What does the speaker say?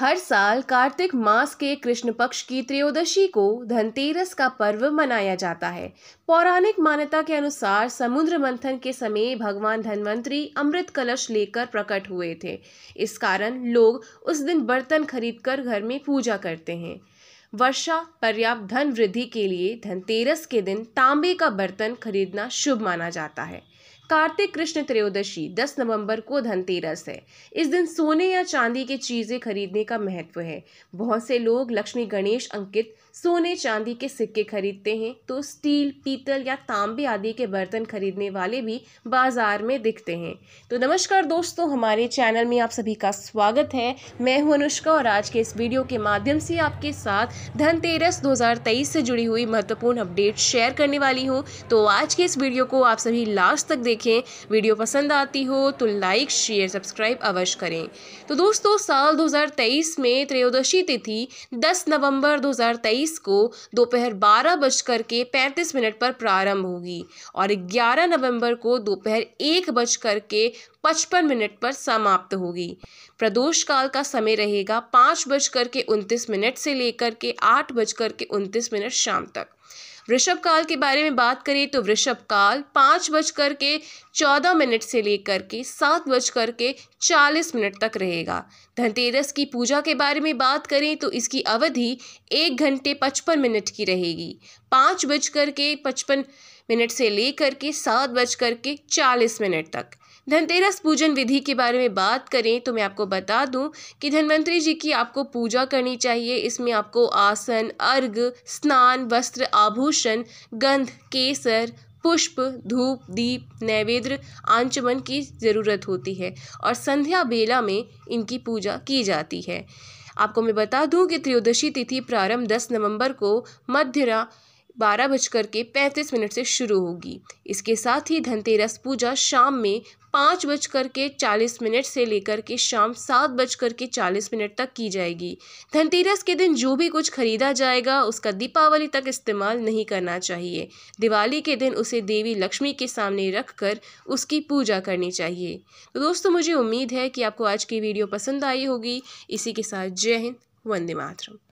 हर साल कार्तिक मास के कृष्ण पक्ष की त्रयोदशी को धनतेरस का पर्व मनाया जाता है पौराणिक मान्यता के अनुसार समुद्र मंथन के समय भगवान धनवंतरी अमृत कलश लेकर प्रकट हुए थे इस कारण लोग उस दिन बर्तन खरीदकर घर में पूजा करते हैं वर्षा पर्याप्त धन वृद्धि के लिए धनतेरस के दिन तांबे का बर्तन खरीदना शुभ माना जाता है कार्तिक कृष्ण त्रयोदशी 10 नवंबर को धनतेरस है इस दिन सोने या चांदी की चीज़ें खरीदने का महत्व है बहुत से लोग लक्ष्मी गणेश अंकित सोने चांदी के सिक्के खरीदते हैं तो स्टील पीतल या तांबे आदि के बर्तन खरीदने वाले भी बाजार में दिखते हैं तो नमस्कार दोस्तों हमारे चैनल में आप सभी का स्वागत है मैं हूं अनुष्का और आज के इस वीडियो के माध्यम से आपके साथ धनतेरस 2023 से जुड़ी हुई महत्वपूर्ण अपडेट शेयर करने वाली हूँ तो आज के इस वीडियो को आप सभी लास्ट तक देख देखें वीडियो पसंद आती हो तो लाइक शेयर सब्सक्राइब अवश्य करें तो दोस्तों साल 2023 में त्रयोदशी तिथि 10 नवंबर 2023 को दोपहर बारह बजकर के पैंतीस मिनट पर प्रारंभ होगी और 11 नवंबर को दोपहर एक बजकर के पचपन मिनट पर समाप्त होगी प्रदोष काल का समय रहेगा पाँच बजकर के उनतीस मिनट से लेकर के आठ बजकर के उनतीस मिनट शाम तक वृषभ काल के बारे में बात करें तो वृषभ काल पाँच बजकर के चौदह मिनट से लेकर के सात बजकर के चालीस मिनट तक रहेगा धनतेरस की पूजा के बारे में बात करें तो इसकी अवधि एक घंटे पचपन मिनट की रहेगी पाँच बजकर के पचपन मिनट से लेकर के सात बजकर के चालीस मिनट तक धनतेरस पूजन विधि के बारे में बात करें तो मैं आपको बता दूं कि धनवंतरी जी की आपको पूजा करनी चाहिए इसमें आपको आसन अर्घ स्नान वस्त्र आभूषण गंध केसर पुष्प धूप दीप नैवेद्य आंचमन की ज़रूरत होती है और संध्या बेला में इनकी पूजा की जाती है आपको मैं बता दूं कि त्रयोदशी तिथि प्रारंभ 10 नवंबर को मध्यरा बारह बजकर के पैंतीस मिनट से शुरू होगी इसके साथ ही धनतेरस पूजा शाम में पाँच बजकर के चालीस मिनट से लेकर के शाम सात बजकर के चालीस मिनट तक की जाएगी धनतेरस के दिन जो भी कुछ खरीदा जाएगा उसका दीपावली तक इस्तेमाल नहीं करना चाहिए दिवाली के दिन उसे देवी लक्ष्मी के सामने रख कर उसकी पूजा करनी चाहिए तो दोस्तों मुझे उम्मीद है कि आपको आज की वीडियो पसंद आई होगी इसी के साथ जय हिंद वंदे मातरम